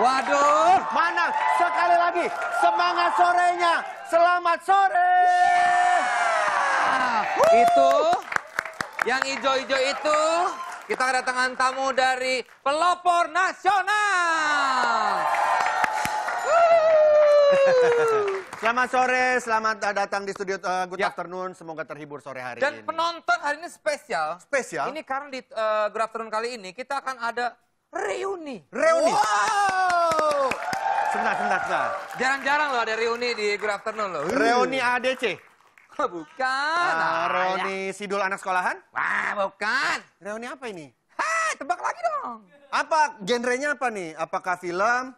Waduh. Mana? Sekali lagi. Semangat sorenya. Selamat sore. Nah, itu. Yang ijo-ijo itu. Kita kedatangan tamu dari pelopor nasional. Selamat sore, selamat eh, datang di studio uh, Good ya. Afternoon. Semoga terhibur sore hari Dan ini. Dan penonton hari ini spesial. Spesial. Ini karena di uh, Good Afternoon kali ini kita akan ada reuni. Reuni. Wow. Sebentar, sebentar, sebentar. Jarang-jarang loh ada reuni di Good Afternoon loh. Reuni ADC. Oh, bukan. Ah, ah, reuni ya. Sidul anak sekolahan? Wah, bukan. Reuni apa ini? Hah, tebak lagi dong. Apa genrenya apa nih? Apakah film?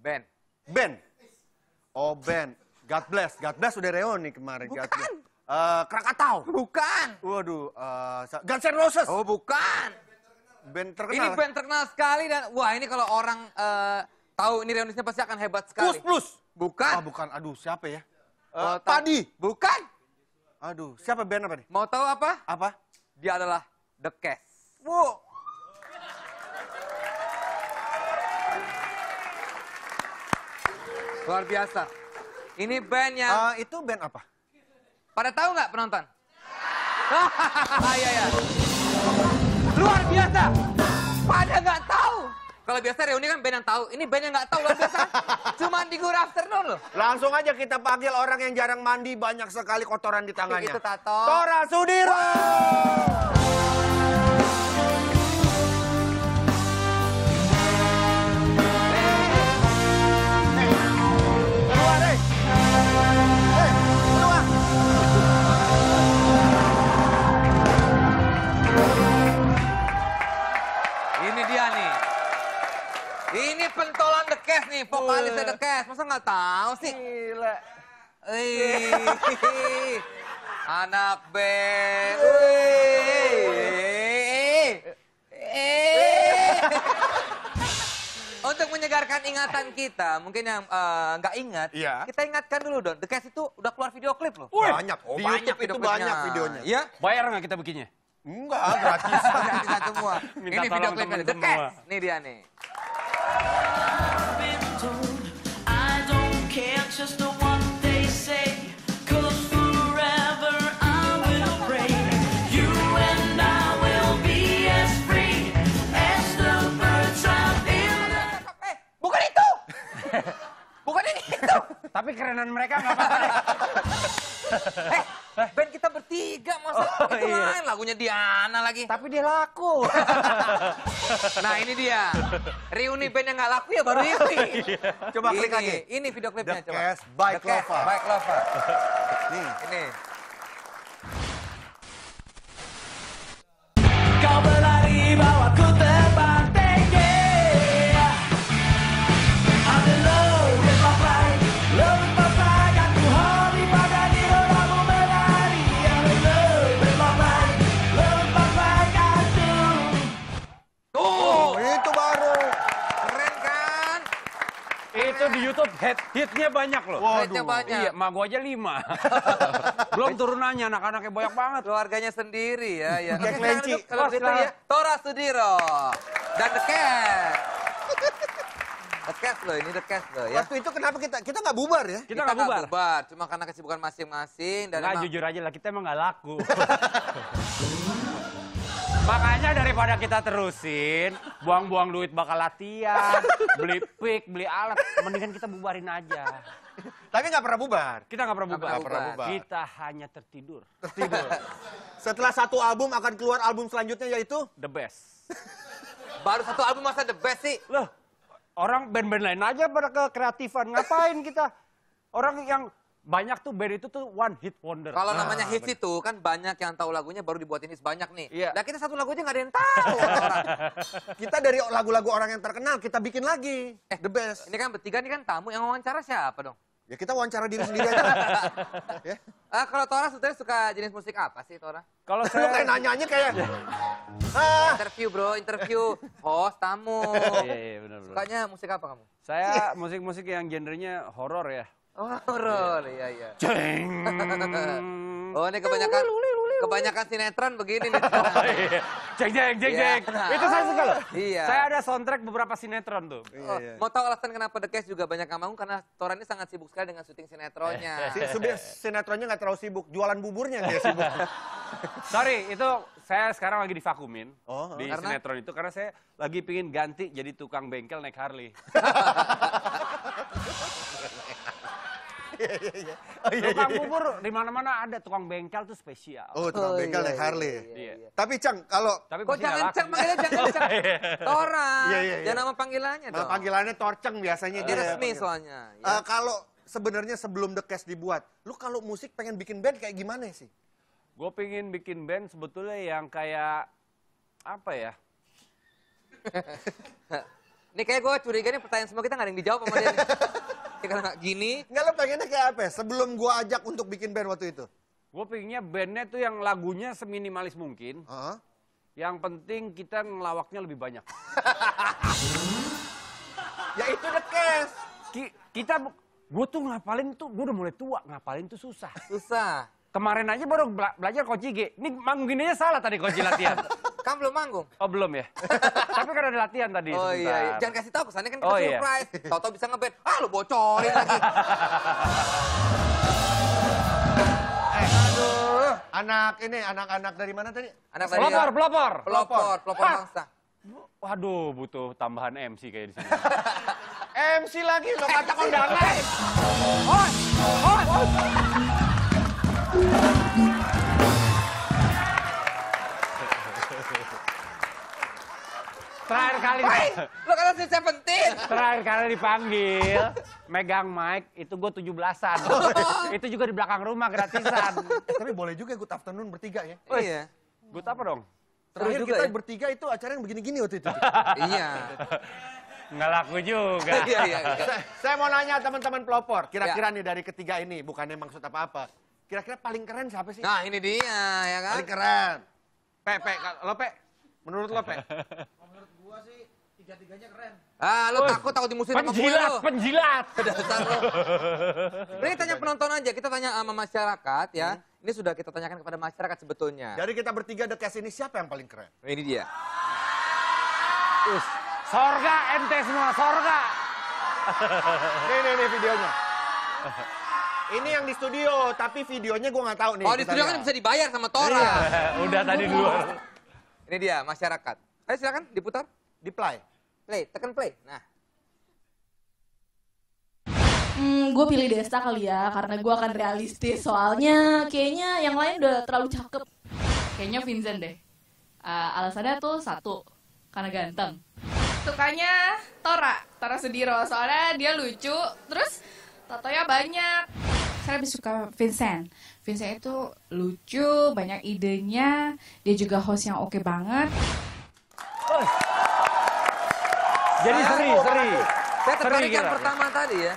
Band. Band. Oh, band. God bless. God bless udah reuni kemarin. Bukan. Uh, Krakatau. Bukan. Waduh, uh, Guns N' Roses. Oh, bukan band terkenal. Ini band terkenal sekali dan wah ini kalau orang uh, tahu ini reunisnya pasti akan hebat sekali. Plus plus. Bukan. Ah, bukan. Aduh, siapa ya? Uh, eh, Padi. Eh, bukan. Aduh, siapa band apa nih? Mau tahu apa? Apa? Dia adalah The Cash. Wow. Luar biasa. Ini band yang... Uh, itu band apa? Pada tahu nggak penonton? Iya, iya. Luar biasa. Pada nggak tahu. Kalau biasa reuni kan band yang tahu, ini band yang nggak tahu luar biasa. Cuman di Good Afternoon loh. Langsung aja kita panggil orang yang jarang mandi, banyak sekali kotoran di tangannya. Itu Tato. Tora Sudiro. Wow. Ini dia nih. Ini pentolan The Cash nih, vokalisnya The Cash. Masa nggak tahu sih? Gila. anak band. Untuk menyegarkan ingatan kita, mungkin yang eh, nggak uh, ingat, iya. kita ingatkan dulu Don. The Cash itu udah keluar video klip loh. Banyak, oh, banyak, itu banyak videonya. Ya? Bayar nggak kita bikinnya? Enggak, gratis. Gratis semua. Minta ini video klipnya The Cat. Nih dia nih. Eh, bukan ini itu. Tapi kerenan mereka nggak apa-apa. Eh, Oh, itu iya. lain lagunya Diana lagi. Tapi dia laku. nah ini dia. Reuni band yang gak laku ya baru ini. Iya. coba klik ini, lagi. Ini video klipnya The coba. Cast by The Clover. By Clover. Ini. Hitnya banyak loh. Waduh. Hitnya banyak. Iya, mak gua aja lima. Belum turunannya, anak-anaknya banyak banget. Keluarganya sendiri ya. ya. Jack Lenci. Kalau gitu ya, Tora Sudiro. Dan The Cat. The Cat loh, ini The Cat loh ya. Waktu itu kenapa kita kita gak bubar ya? Kita gak bubar. bubar. Cuma karena kesibukan masing-masing. Dan emang... jujur aja lah, kita emang gak laku. Makanya daripada kita terusin, buang-buang duit bakal latihan, beli pick, beli alat, mendingan kita bubarin aja. Tapi nggak pernah bubar. Kita nggak pernah bubar. pernah bubar. Kita hanya tertidur. Tertidur. Setelah satu album akan keluar album selanjutnya yaitu The Best. Baru satu album masa The Best sih? Loh, orang band-band lain aja pada ke kreatifan. Ngapain kita? Orang yang banyak tuh band itu tuh one hit wonder. Kalau nah, namanya hits itu kan banyak yang tahu lagunya baru dibuatin hits banyak nih. Iya. Nah kita satu lagu aja nggak ada yang tahu. Kita dari lagu-lagu orang yang terkenal kita bikin lagi. Eh, the best. Ini kan bertiga ini kan tamu yang wawancara siapa dong? Ya kita wawancara diri sendiri aja. ya. Uh, kalau Tora sebetulnya suka jenis musik apa sih Tora? Kalau saya... Lu kayak nanya kayak... ah. Interview bro, interview. Host, tamu. Iya, iya benar-benar. Sukanya musik apa kamu? Saya musik-musik yang genrenya horor ya. Oh, roll. Iya. iya, iya. Ceng. oh, ini kebanyakan luli, luli, kebanyakan sinetron begini nih. oh, iya. Jeng jeng jeng jeng. Iya. Itu saya suka loh. Iya. Saya ada soundtrack beberapa sinetron tuh. Oh, iya. iya. Mau tahu alasan kenapa The Case juga banyak nggak mau karena Toran ini sangat sibuk sekali dengan syuting sinetronnya. si, sinetronnya nggak terlalu sibuk, jualan buburnya dia sibuk. Sorry, itu saya sekarang lagi divakumin oh, di oh. karena? sinetron itu karena saya lagi pingin ganti jadi tukang bengkel naik Harley. Iya, iya, iya. oh, iya, tukang bubur di mana-mana ada tukang bengkel tuh spesial. Oh, tukang oh, bengkel iya, naik Harley. Iya, iya, Tapi Cang, kalau Tapi kok jangan Cang makanya jangan Cang. Tora. Iya, iya, iya. Jangan nama panggilannya dong. Nah, panggilannya Torceng biasanya dia. Resmi soalnya. Uh, kalau sebenarnya sebelum The Cash dibuat, lu kalau musik pengen bikin band kayak gimana sih? Gue pengen bikin band sebetulnya yang kayak apa ya? Ini kayak gue curiga nih pertanyaan semua kita nggak ada yang dijawab sama dia. Karena gini. Enggak lo pengennya kayak apa? Ya? Sebelum gua ajak untuk bikin band waktu itu. Gue pengennya bandnya tuh yang lagunya seminimalis mungkin. Uh -huh. Yang penting kita ngelawaknya lebih banyak. ya itu the case. Ki kita, gue tuh ngapalin tuh, gue udah mulai tua, ngapalin tuh susah. Susah. Kemarin aja baru bela belajar kunci G. Ini manggunginnya salah tadi kunci latihan. Kamu belum manggung? Oh belum ya. Tapi kan ada latihan tadi. Oh iya, sebentar. iya, Jangan kasih tahu kesannya kan kita oh, iya. surprise. Iya. Tahu-tahu bisa ngebet. Ah lu bocorin lagi. Eh, aduh. Anak ini anak-anak dari mana tadi? Anak dari pelopor, pelopor, pelopor, pelopor bangsa. Waduh, butuh tambahan MC kayak di sini. MC lagi lo kata kondangan. Hot, hot. Terakhir kali. lo kata si Seventeen. Terakhir kali dipanggil, megang mic, itu gue tujuh belasan. Oh. itu juga di belakang rumah gratisan. Eh, tapi boleh juga gue afternoon bertiga ya. Oh iya. Gue apa dong? Terakhir kita ya. bertiga itu acara yang begini-gini waktu itu. iya. Nggak laku juga. iya, iya, iya. Saya mau nanya teman-teman pelopor, kira-kira ya. nih dari ketiga ini, bukannya maksud apa-apa. Kira-kira paling keren siapa sih? Nah ini dia, ya kan? Paling keren. Pepe, pe, lo Pe, menurut lo Pe? gua sih tiga-tiganya keren. Ah, lo takut takut dimusuhin sama gue lo. Penjilat, Dasar lo. Ini tanya penonton aja, kita tanya sama masyarakat ya. Hmm. Ini sudah kita tanyakan kepada masyarakat sebetulnya. Dari kita bertiga ada tes ini siapa yang paling keren? Ini dia. Us. Sorga ente semua, sorga. nih, nih, nih videonya. Ini yang di studio, tapi videonya gue nggak tahu nih. Oh, di studio kan bisa dibayar sama Tora. Iya. Udah tadi dulu. Ini dia, masyarakat. Ayo eh, silakan diputar, di play. Play, tekan play. Nah. Hmm, gue pilih Desta kali ya, karena gue akan realistis. Soalnya kayaknya yang lain udah terlalu cakep. Kayaknya Vincent deh. Uh, alasannya tuh satu, karena ganteng. Sukanya Tora, Tora Sudiro. Soalnya dia lucu, terus tatonya banyak saya lebih suka Vincent. Vincent itu lucu, banyak idenya, dia juga host yang oke okay banget. Jadi seri, seri. Saya tertarik yang pertama tadi ya.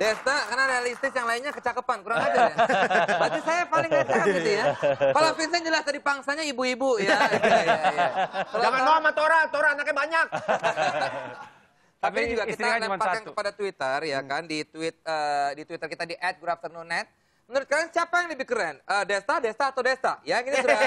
Desta karena realistis yang lainnya kecakepan kurang aja ya. Berarti saya paling gak cakep gitu ya. Kalau Vincent jelas tadi pangsanya ibu-ibu ya. ya, ya, ya. Jangan mau sama Tora, Tora anaknya banyak. Tapi, Tapi juga kita lemparkan kepada Twitter ya hmm. kan di tweet uh, di Twitter kita di net. Menurut kalian siapa yang lebih keren? Uh, Desta, Desta atau Desta? Ya kita sudah.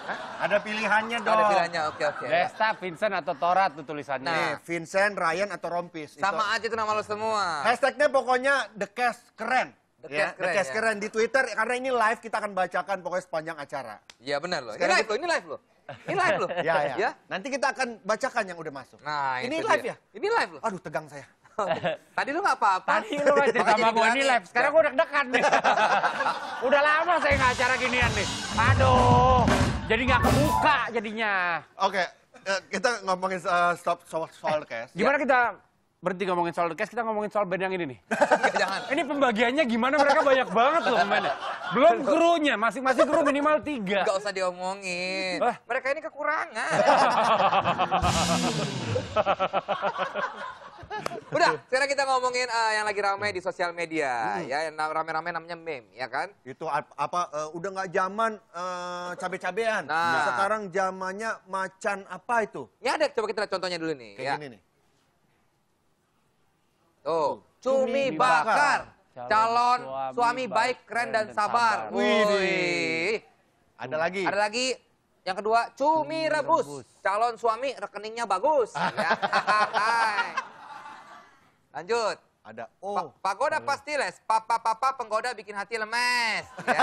Ada pilihannya dong. Ada pilihannya, oke oke. Okay. Desta, Vincent atau Torat tuh tulisannya. Nah, Nih, Vincent, Ryan atau Rompis. Sama itu. aja itu nama lo semua. Hashtagnya pokoknya The Cash keren. The yeah, ya, keren, The ya. keren di Twitter karena ini live kita akan bacakan pokoknya sepanjang acara. Iya benar loh. Ini live loh, ini live loh. Ini live loh. ya, ya. ya. Nanti kita akan bacakan yang udah masuk. Nah, ini live dia. ya? Ini live loh. Aduh, tegang saya. Tadi lu nggak apa-apa. Tadi lu aja sama gue ini live. Sekarang gue udah degan nih. Udah lama saya nggak acara ginian nih. Aduh. Jadi nggak kebuka jadinya. Oke, okay, eh, kita ngomongin uh, stop soal, soal cash. Gimana ya. kita berhenti ngomongin soal cash, kita ngomongin soal band yang ini nih. Jangan. Ini pembagiannya gimana mereka banyak banget loh pemainnya. Belum krunya, masing-masing kru minimal tiga. Gak usah diomongin. Mereka ini kekurangan. Udah, sekarang kita ngomongin uh, yang lagi ramai di sosial media, hmm. ya yang rame-rame namanya meme, ya kan? Itu apa? Uh, udah nggak zaman uh, cabe-cabean. Nah. Sekarang zamannya macan apa itu? Ya ada, coba kita lihat contohnya dulu nih. Kayak ya. gini nih. Tuh, hmm. cumi, bakar. Calon, suami, baik, keren dan, sabar. Wih. Ada hmm. lagi. Ada lagi. Yang kedua, cumi, cumi rebus. rebus. Calon suami rekeningnya bagus. ya. Lanjut. Ada O. Pa pagoda oh. pasti les. Papa papa penggoda bikin hati lemes. Ya.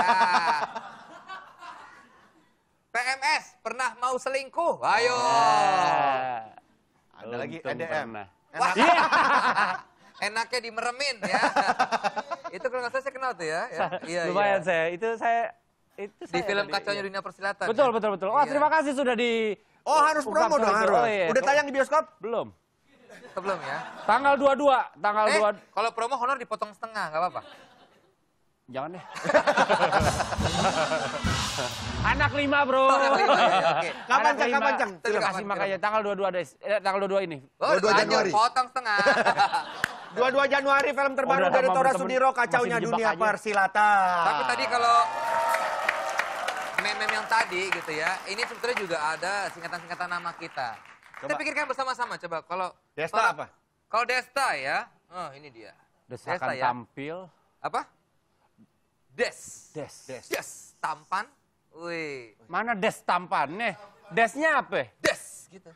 PMS pernah mau selingkuh. Ayo. Ya. Ada lagi NDM. Enak. Enaknya dimeremin ya. itu kalau nggak salah saya kenal tuh ya. ya iya, iya, Lumayan saya. Itu saya itu saya di film kacanya Kacaunya Dunia Persilatan. Betul, ya? betul, betul. Wah, oh, terima kasih sudah di Oh, harus promo dong, harus. Oh, iya, Udah tayang di bioskop? Belum. Sebelum ya. Tanggal 22, tanggal eh, 2. Kalau promo honor dipotong setengah, nggak apa-apa. Jangan deh. Anak lima bro. Oh, anak lima, ya, okay. Kapan cang, kapan cang? Terima kasih makanya tanggal 22 des, eh, tanggal 22 ini. Oh, 22 Januari. Potong setengah. 22 Januari film terbaru oh, dari Tora Sudiro kacaunya dunia persilatan. Tapi tadi kalau meme yang tadi gitu ya, ini sebetulnya juga ada singkatan-singkatan nama kita. Coba. Kita pikirkan bersama-sama coba kalau Desta kalau, apa? Kalau Desta ya. Oh, ini dia. Desta, Desta, ya. tampil. Apa? Des. Des. Des. Des. Tampan. Wih. Mana des tampan nih? Desnya apa? Des gitu.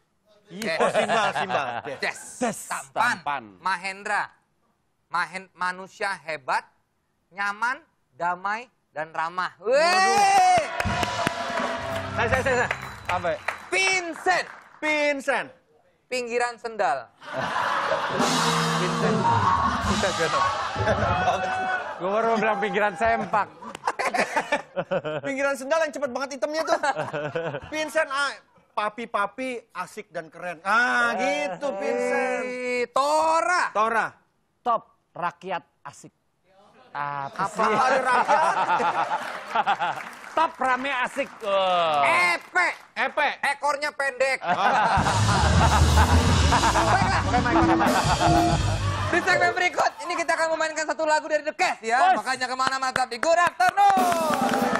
Yes. Iya, oh, simbal, simbal. Des. Des. des. Tampan. tampan. Mahendra. Mahen, manusia hebat, nyaman, damai, dan ramah. Wih. Saya, saya, saya. Apa? Vincent. Vincent. Pinggiran sendal. Vincent. Kita Gue baru bilang pinggiran sempak. pinggiran sendal yang cepet banget itemnya tuh. Vincent, ah, papi-papi asik dan keren. Ah, gitu Vincent. Tora. Tora. Top rakyat asik. Apa, Apa raya? rakyat? Top rame asik. Uh. Epe. Epe. Ek Umurnya pendek. Ah. Baiklah. Di segmen berikut, ini kita akan memainkan satu lagu dari The Cast ya. Makanya kemana-mana tapi good afternoon.